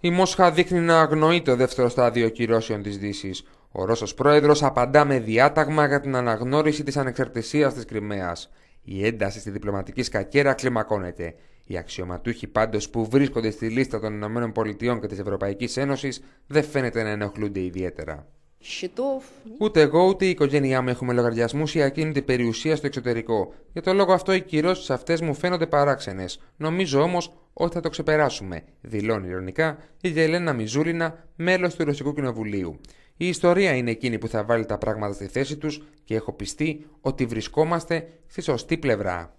Η Μόσχα δείχνει να αγνοεί το δεύτερο στάδιο κυρώσεων της Δύσης. Ο Ρώσος πρόεδρος απαντά με διάταγμα για την αναγνώριση της ανεξαρτησίας της Κρυμαίας. Η ένταση στη διπλωματική σκακέρα κλιμακώνεται. Οι αξιωματούχοι πάντως που βρίσκονται στη λίστα των ΗΠΑ και της Ευρωπαϊκής Ένωσης δεν φαίνεται να ενοχλούνται ιδιαίτερα. Ούτε εγώ ούτε η οικογένειά μου έχουμε λογαριασμούς ή ακίνητη περιουσία στο εξωτερικό. Για το λόγο αυτό οι κυρώσεις αυτές μου φαίνονται παράξενες. Νομίζω όμως ότι θα το ξεπεράσουμε, δηλώνει ειρωνικά η Γελένα Μιζούλινα, μέλος του Ρωσικού Κοινοβουλίου. Η ιστορία είναι εκείνη που θα βάλει τα πράγματα στη θέση τους και έχω πιστεί ότι βρισκόμαστε στη σωστή πλευρά.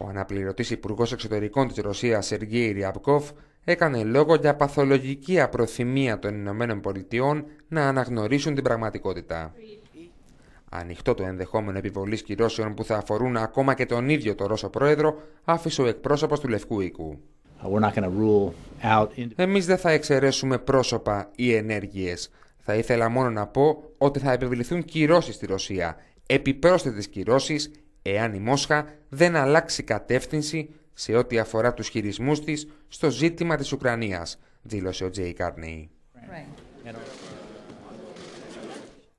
Ο αναπληρωτής Υπουργός Εξωτερικών της Ρωσίας, Σεργέη Ριαπκόφ, έκανε λόγο για παθολογική απροθυμία των ΗΠΑ να αναγνωρίσουν την πραγματικότητα. Ανοιχτό το ενδεχόμενο επιβολής κυρώσεων που θα αφορούν ακόμα και τον ίδιο τον Ρώσο πρόεδρο, άφησε ο εκπρόσωπος του Λευκού οίκου. Εμείς δεν θα εξαιρέσουμε πρόσωπα ή ενέργειες. Θα ήθελα μόνο να πω ότι θα επιβληθούν κυρώσεις στη Ρωσία. Επιπρόσθετες κυρώσεις εάν η Μόσχα δεν αλλάξει κατεύθυνση σε ό,τι αφορά τους χειρισμούς της στο ζήτημα της Ουκρανίας, δήλωσε ο Τζέι Κάρνεϊ. Right.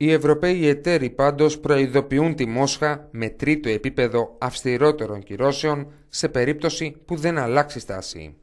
Οι Ευρωπαίοι εταίροι πάντως προειδοποιούν τη Μόσχα με τρίτο επίπεδο αυστηρότερων κυρώσεων σε περίπτωση που δεν αλλάξει στάση.